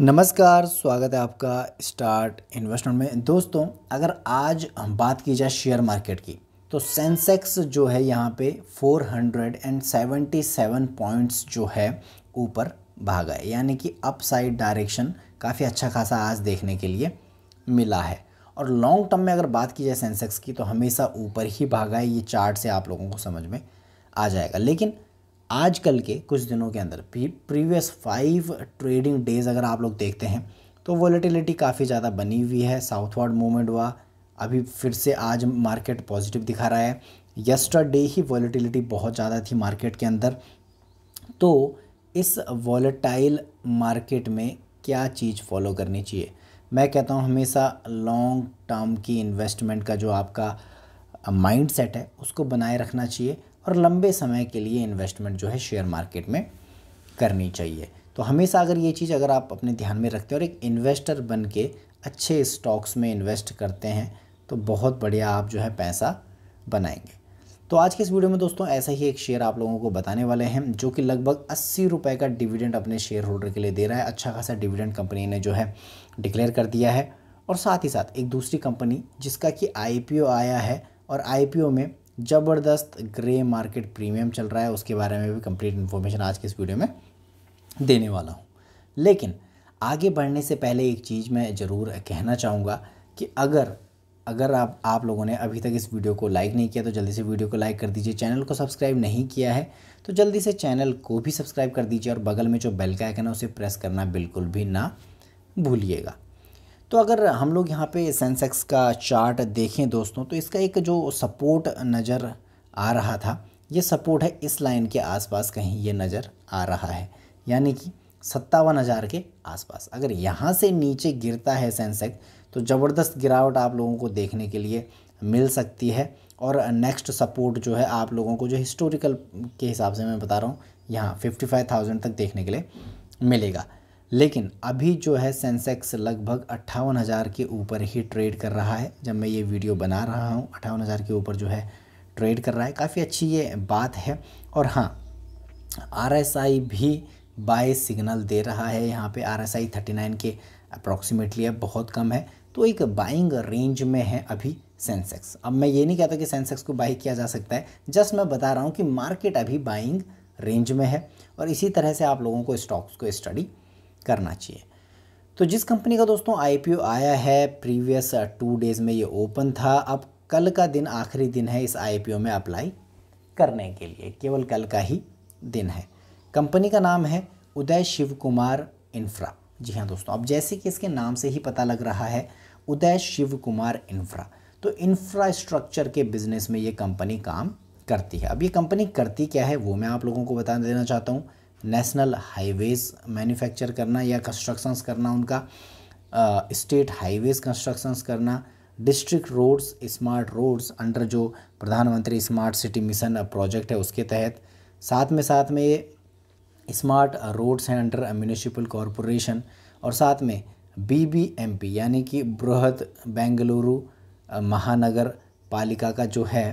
नमस्कार स्वागत है आपका स्टार्ट इन्वेस्टमेंट में दोस्तों अगर आज हम बात की जाए शेयर मार्केट की तो सेंसेक्स जो है यहाँ पे 477 पॉइंट्स जो है ऊपर भागा है यानी कि अपसाइड डायरेक्शन काफ़ी अच्छा खासा आज देखने के लिए मिला है और लॉन्ग टर्म में अगर बात की जाए सेंसेक्स की तो हमेशा ऊपर ही भागा है ये चार्ट से आप लोगों को समझ में आ जाएगा लेकिन आजकल के कुछ दिनों के अंदर प्रीवियस फाइव ट्रेडिंग डेज़ अगर आप लोग देखते हैं तो वॉलेटिलिटी काफ़ी ज़्यादा बनी हुई है साउथवर्ड मूवमेंट हुआ अभी फिर से आज मार्केट पॉजिटिव दिखा रहा है यस्टरडे ही वॉलीटिलिटी बहुत ज़्यादा थी मार्केट के अंदर तो इस वॉलेटाइल मार्केट में क्या चीज़ फॉलो करनी चाहिए मैं कहता हूँ हमेशा लॉन्ग टर्म की इन्वेस्टमेंट का जो आपका माइंड सेट है उसको बनाए रखना चाहिए और लंबे समय के लिए इन्वेस्टमेंट जो है शेयर मार्केट में करनी चाहिए तो हमेशा अगर ये चीज़ अगर आप अपने ध्यान में रखते हैं और एक इन्वेस्टर बन के अच्छे स्टॉक्स में इन्वेस्ट करते हैं तो बहुत बढ़िया आप जो है पैसा बनाएंगे तो आज के इस वीडियो में दोस्तों ऐसा ही एक शेयर आप लोगों को बताने वाले हैं जो कि लगभग अस्सी रुपये का डिविडेंड अपने शेयर होल्डर के लिए दे रहा है अच्छा खासा डिविडेंड कंपनी ने जो है डिक्लेयर कर दिया है और साथ ही साथ एक दूसरी कंपनी जिसका कि आई आया है और आई में ज़बरदस्त ग्रे मार्केट प्रीमियम चल रहा है उसके बारे में भी कंप्लीट इन्फॉर्मेशन आज के इस वीडियो में देने वाला हूँ लेकिन आगे बढ़ने से पहले एक चीज़ मैं ज़रूर कहना चाहूँगा कि अगर अगर आप आप लोगों ने अभी तक इस वीडियो को लाइक नहीं किया तो जल्दी से वीडियो को लाइक कर दीजिए चैनल को सब्सक्राइब नहीं किया है तो जल्दी से चैनल को भी सब्सक्राइब कर दीजिए और बगल में जो बेल का आइकन है उसे प्रेस करना बिल्कुल भी ना भूलिएगा तो अगर हम लोग यहाँ पे सेंसेक्स का चार्ट देखें दोस्तों तो इसका एक जो सपोर्ट नज़र आ रहा था ये सपोर्ट है इस लाइन के आसपास कहीं ये नज़र आ रहा है यानी कि सत्तावन हज़ार के आसपास अगर यहाँ से नीचे गिरता है सेंसेक्स तो ज़बरदस्त गिरावट आप लोगों को देखने के लिए मिल सकती है और नेक्स्ट सपोर्ट जो है आप लोगों को जो हिस्टोरिकल के हिसाब से मैं बता रहा हूँ यहाँ फिफ्टी फाइव थाउजेंड तक देखने के लिए मिलेगा लेकिन अभी जो है सेंसेक्स लगभग अट्ठावन हज़ार के ऊपर ही ट्रेड कर रहा है जब मैं ये वीडियो बना रहा हूँ अट्ठावन हज़ार के ऊपर जो है ट्रेड कर रहा है काफ़ी अच्छी ये बात है और हाँ आर भी बाय सिग्नल दे रहा है यहाँ पे R S I thirty nine के अप्रॉक्सीमेटली अब बहुत कम है तो एक बाइंग रेंज में है अभी सेंसेक्स अब मैं ये नहीं कहता कि सेंसेक्स को बाई किया जा सकता है जस्ट मैं बता रहा हूँ कि मार्केट अभी बाइंग रेंज में है और इसी तरह से आप लोगों को स्टॉक्स को स्टडी करना चाहिए तो जिस कंपनी का दोस्तों आई आया है प्रीवियस टू डेज़ में ये ओपन था अब कल का दिन आखिरी दिन है इस आई में अप्लाई करने के लिए केवल कल का ही दिन है कंपनी का नाम है उदय शिव कुमार इन्फ्रा जी हाँ दोस्तों अब जैसे कि इसके नाम से ही पता लग रहा है उदय शिव कुमार इन्फ्रा तो इंफ्रास्ट्रक्चर के बिजनेस में ये कंपनी काम करती है अब ये कंपनी करती क्या है वो मैं आप लोगों को बता देना चाहता हूँ नेशनल हाईवेज़ मैन्युफैक्चर करना या कंस्ट्रक्शंस करना उनका स्टेट हाईवेज़ कंस्ट्रक्शंस करना district roads smart roads under जो प्रधानमंत्री स्मार्ट सिटी मिशन प्रोजेक्ट है उसके तहत साथ में साथ में ये स्मार्ट रोड्स हैं अंडर म्यूनिसिपल कॉरपोरेशन और साथ में बीबीएमपी यानी कि बृहद बेंगलुरु महानगर पालिका का जो है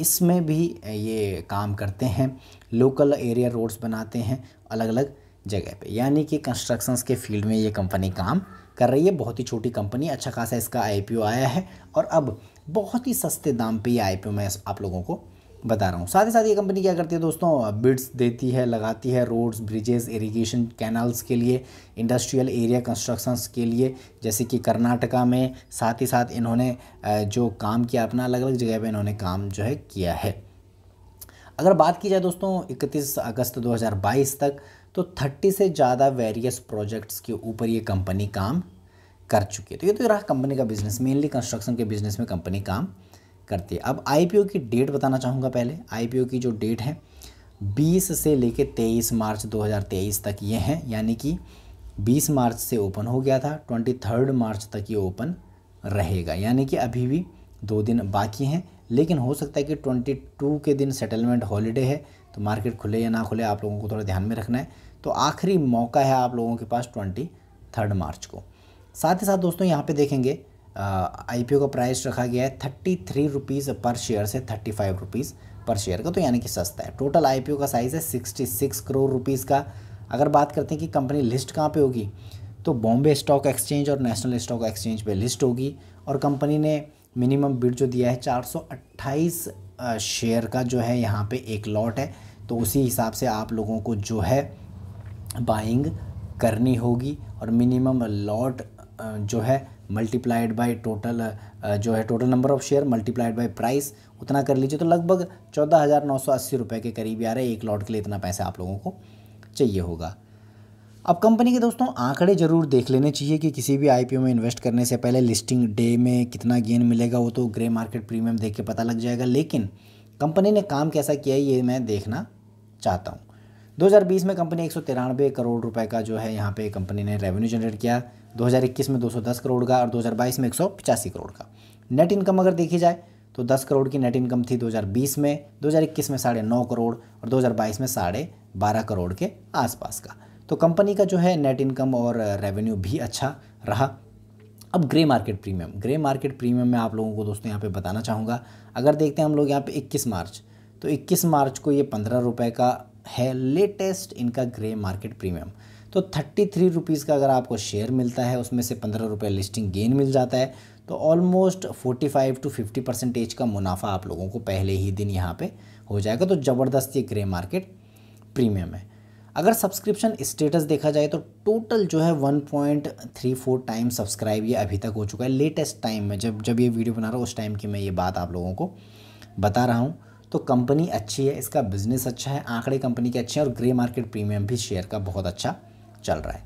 इसमें भी ये काम करते हैं लोकल एरिया रोड्स बनाते हैं अलग अलग जगह पे यानी कि कंस्ट्रक्शंस के फील्ड में ये कंपनी काम कर रही है बहुत ही छोटी कंपनी अच्छा खासा इसका आईपीओ आया है और अब बहुत ही सस्ते दाम पे ये आईपीओ मैं आप लोगों को बता रहा हूँ साथ ही साथ ये कंपनी क्या करती है दोस्तों बिड्स देती है लगाती है रोड्स ब्रिजेस इरिगेशन कैनाल्स के लिए इंडस्ट्रियल एरिया कंस्ट्रक्शंस के लिए जैसे कि कर्नाटका में साथ ही साथ इन्होंने जो काम किया अपना अलग अलग जगह पे इन्होंने काम जो है किया है अगर बात की जाए दोस्तों इकतीस अगस्त दो तक तो थर्टी से ज़्यादा वेरियस प्रोजेक्ट्स के ऊपर ये कंपनी काम कर चुकी है तो ये तो रहा कंपनी का बिजनेस मेनली कंस्ट्रक्शन के बिजनेस में कंपनी काम करती है अब आईपीओ की डेट बताना चाहूँगा पहले आईपीओ की जो डेट है 20 से लेके 23 मार्च 2023 तक ये हैं यानी कि 20 मार्च से ओपन हो गया था 23 मार्च तक ये ओपन रहेगा यानी कि अभी भी दो दिन बाकी हैं लेकिन हो सकता है कि 22 के दिन सेटलमेंट हॉलीडे है तो मार्केट खुले या ना खुले आप लोगों को थोड़ा ध्यान में रखना है तो आखिरी मौका है आप लोगों के पास ट्वेंटी थर्ड मार्च को साथ ही साथ दोस्तों यहाँ पे देखेंगे आई का प्राइस रखा गया है thirty three rupees per share से thirty five rupees per share का तो यानी कि सस्ता है टोटल आई का साइज़ है सिक्सटी सिक्स करोड़ रुपीज़ का अगर बात करते हैं कि कंपनी लिस्ट कहाँ पे होगी तो बॉम्बे स्टॉक एक्सचेंज और नेशनल स्टॉक एक्सचेंज पे लिस्ट होगी और कंपनी ने मिनिमम बिड जो दिया है चार शेयर का जो है यहाँ पर एक लॉट है तो उसी हिसाब से आप लोगों को जो है बाइंग करनी होगी और मिनिमम लॉट जो है मल्टीप्लाइड बाय टोटल जो है total number of share multiplied by price उतना कर लीजिए तो लगभग चौदह हज़ार नौ सौ अस्सी रुपये के करीब आ रहा है एक लॉट के लिए इतना पैसा आप लोगों को चाहिए होगा अब कंपनी के दोस्तों आंकड़े ज़रूर देख लेने चाहिए कि किसी भी आईपीओ में इन्वेस्ट करने से पहले लिस्टिंग डे में कितना गेन मिलेगा वो तो ग्रे मार्केट प्रीमियम देख के पता लग जाएगा लेकिन कंपनी ने काम कैसा किया है ये मैं देखना चाहता हूँ 2020 में कंपनी एक करोड़ रुपए का जो है यहाँ पे कंपनी ने रेवेन्यू जनरेट किया 2021 में 210 करोड़ का और 2022 में एक करोड़ का नेट इनकम अगर देखी जाए तो 10 करोड़ की नेट इनकम थी 2020 में 2021 में साढ़े नौ करोड़ और 2022 में साढ़े बारह करोड़ के आसपास का तो कंपनी का जो है नेट इनकम और रेवेन्यू भी अच्छा रहा अब grey market premium grey market premium में आप लोगों को दोस्तों यहाँ पे बताना चाहूँगा अगर देखते हैं हम लोग यहाँ पे 21 मार्च तो 21 मार्च को ये पंद्रह रुपये का है लेटेस्ट इनका ग्रे मार्केट प्रीमियम तो थर्टी थ्री रुपीज़ का अगर आपको शेयर मिलता है उसमें से पंद्रह रुपये लिस्टिंग गेन मिल जाता है तो almost forty five to fifty percentage का मुनाफा आप लोगों को पहले ही दिन यहाँ पे हो जाएगा तो ज़बरदस्त ये ग्रे मार्केट प्रीमियम है अगर सब्सक्रिप्शन स्टेटस देखा जाए तो टोटल जो है 1.34 टाइम सब्सक्राइब ये अभी तक हो चुका है लेटेस्ट टाइम में जब जब ये वीडियो बना रहा हूँ उस टाइम की मैं ये बात आप लोगों को बता रहा हूँ तो कंपनी अच्छी है इसका बिज़नेस अच्छा है आंकड़े कंपनी के अच्छे हैं और ग्रे मार्केट प्रीमियम भी शेयर का बहुत अच्छा चल रहा है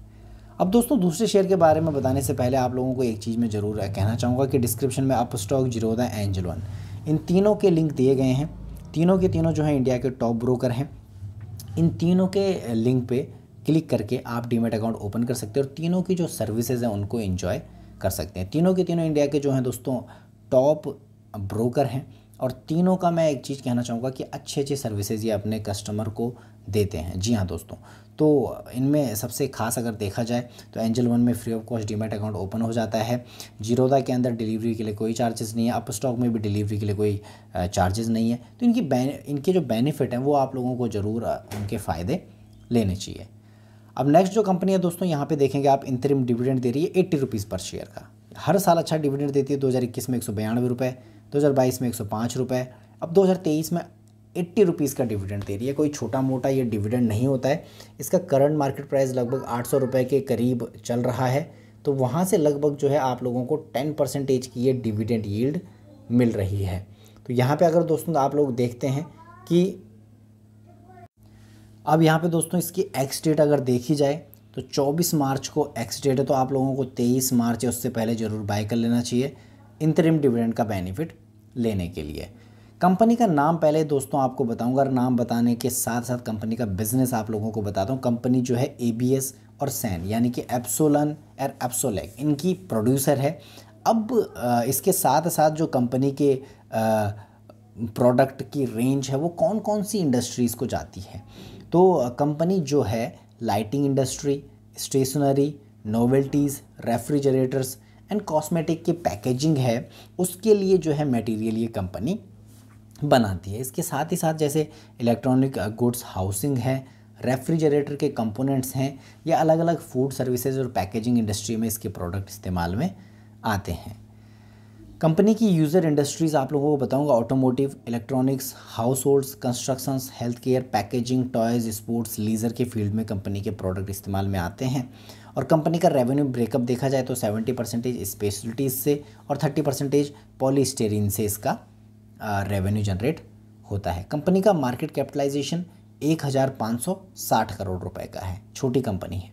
अब दोस्तों दूसरे शेयर के बारे में बताने से पहले आप लोगों को एक चीज़ में ज़रूर कहना चाहूँगा कि डिस्क्रिप्शन में Upstox Zerodha Angel One इन तीनों के लिंक दिए गए हैं तीनों के तीनों जो हैं इंडिया के टॉप ब्रोकर हैं इन तीनों के लिंक पे क्लिक करके आप डीमेट अकाउंट ओपन कर सकते हैं और तीनों की जो सर्विसेज हैं उनको इन्जॉय कर सकते हैं तीनों के तीनों इंडिया के जो हैं दोस्तों टॉप ब्रोकर हैं और तीनों का मैं एक चीज़ कहना चाहूँगा कि अच्छे अच्छे सर्विसेज ये अपने कस्टमर को देते हैं जी हाँ दोस्तों तो इनमें सबसे खास अगर देखा जाए तो एंजल वन में free of cost demat account open हो जाता है जीरोदा के अंदर डिलीवरी के लिए कोई चार्जेस नहीं है अप स्टॉक में भी डिलीवरी के लिए कोई चार्जेस नहीं है तो इनकी इनके जो बेनिफिट हैं वो आप लोगों को ज़रूर उनके फ़ायदे लेने चाहिए अब नेक्स्ट जो कंपनी है दोस्तों यहाँ पे देखेंगे आप इंतरिम डिविडेंड दे रही है एट्टी रुपीज़ पर शेयर का हर साल अच्छा डिविडेंड देती है दो में एक सौ बयानवे रुपये दो में एक सौ पाँच रुपये अब 2023 में एट्टी रुपीज़ का डिविडेंड दे रही है कोई छोटा मोटा ये डिविडेंड नहीं होता है इसका करंट मार्केट प्राइस लगभग आठ सौ रुपये के करीब चल रहा है तो वहाँ से लगभग जो है आप लोगों को टेन परसेंटेज की ये डिविडेंड यील्ड मिल रही है तो यहाँ पे अगर दोस्तों आप लोग देखते हैं कि अब यहाँ पे दोस्तों इसकी एक्स डेट अगर देखी जाए तो 24 मार्च को एक्स डेट है तो आप लोगों को 23 मार्च या उससे पहले ज़रूर बाय कर लेना चाहिए इंतरिम डिविडेंड का बेनिफिट लेने के लिए कंपनी का नाम पहले दोस्तों आपको बताऊंगा और नाम बताने के साथ साथ कंपनी का बिजनेस आप लोगों को बताता हूँ कंपनी जो है ए और सैन यानी कि एप्सोलन एर एप्सोलेक इनकी प्रोड्यूसर है अब इसके साथ साथ जो कंपनी के प्रोडक्ट की रेंज है वो कौन कौन सी इंडस्ट्रीज़ को जाती है तो कंपनी जो है lighting industry stationery novelties refrigerators and cosmetic की पैकेजिंग है उसके लिए जो है मटेरियल ये कंपनी बनाती है इसके साथ ही साथ जैसे इलेक्ट्रॉनिक गुड्स हाउसिंग है रेफ्रिजरेटर के कंपोनेंट्स हैं या अलग अलग फूड सर्विसेज और पैकेजिंग इंडस्ट्री में इसके प्रोडक्ट इस्तेमाल में आते हैं कंपनी की यूज़र इंडस्ट्रीज़ आप लोगों को बताऊंगा automotive electronics households constructions health care packaging toys sports leisure के फील्ड में कंपनी के प्रोडक्ट इस्तेमाल में आते हैं और कंपनी का रेवेन्यू ब्रेकअप देखा जाए तो सेवेंटी परसेंटेज स्पेशलिटीज़ से और थर्टी परसेंटेज पॉलीस्टेरिन से इसका रेवेन्यू जनरेट होता है कंपनी का मार्केट कैपिटलाइजेशन एक हज़ार पाँच सौ साठ करोड़ रुपए का है छोटी कंपनी है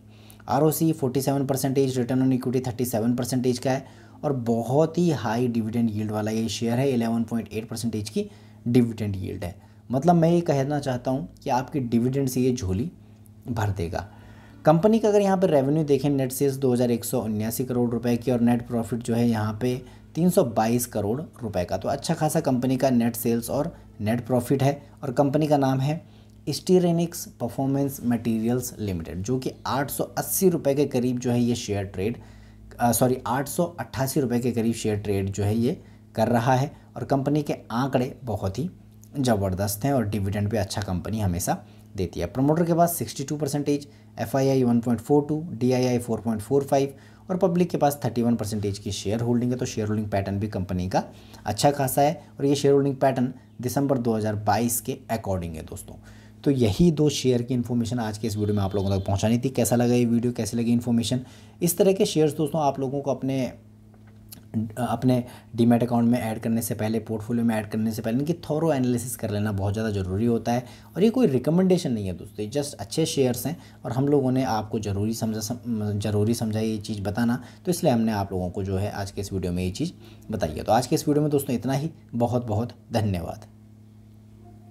R O C forty seven percentage return on equity thirty seven percentage का है और बहुत ही हाई डिविडेंड यील्ड वाला ये शेयर है एलेवन पॉइंट एट परसेंटेज की डिविडेंड यील्ड है मतलब मैं ये कहना चाहता हूँ कि आपकी डिविडेंड से ये झोली भर देगा कंपनी का अगर यहाँ पर रेवेन्यू देखें नेट सेल्स दो करोड़ रुपए की और नेट प्रॉफिट जो है यहाँ पे 322 करोड़ रुपए का तो अच्छा खासा कंपनी का नेट सेल्स और नेट प्रॉफिट है और कंपनी का नाम है स्टीरेनिक्स परफॉर्मेंस मटेरियल्स लिमिटेड जो कि आठ रुपए के करीब जो है ये शेयर ट्रेड सॉरी आठ रुपए के करीब शेयर ट्रेड जो है ये कर रहा है और कंपनी के आंकड़े बहुत ही ज़बरदस्त हैं और डिविडेंड पे अच्छा कंपनी हमेशा देती है प्रमोटर के पास 62 percentage F I I one point four two D I I four point four five और पब्लिक के पास 31 परसेंटेज की शेयर होल्डिंग है तो शेयर होल्डिंग पैटर्न भी कंपनी का अच्छा खासा है और ये शेयर होल्डिंग पैटर्न दिसंबर 2022 के अकॉर्डिंग है दोस्तों तो यही दो शेयर की इन्फॉर्मेशन आज के इस वीडियो में आप लोगों तक पहुँचानी थी कैसा लगा ये वीडियो कैसे लगी इन्फॉर्मेशन इस तरह के शेयर्स दोस्तों आप लोगों को अपने अपने डीमेट अकाउंट में ऐड करने से पहले पोर्टफोलियो में ऐड करने से पहले इनकी थोरो एनालिसिस कर लेना बहुत ज़्यादा ज़रूरी होता है और ये कोई रिकमेंडेशन नहीं है दोस्तों ये जस्ट अच्छे शेयर्स हैं और हम लोगों ने आपको ज़रूरी समझा ज़रूरी समझा ये चीज़ बताना तो इसलिए हमने आप लोगों को जो है आज के इस वीडियो में ये चीज़ बताई है तो आज के इस वीडियो में दोस्तों इतना ही बहुत बहुत धन्यवाद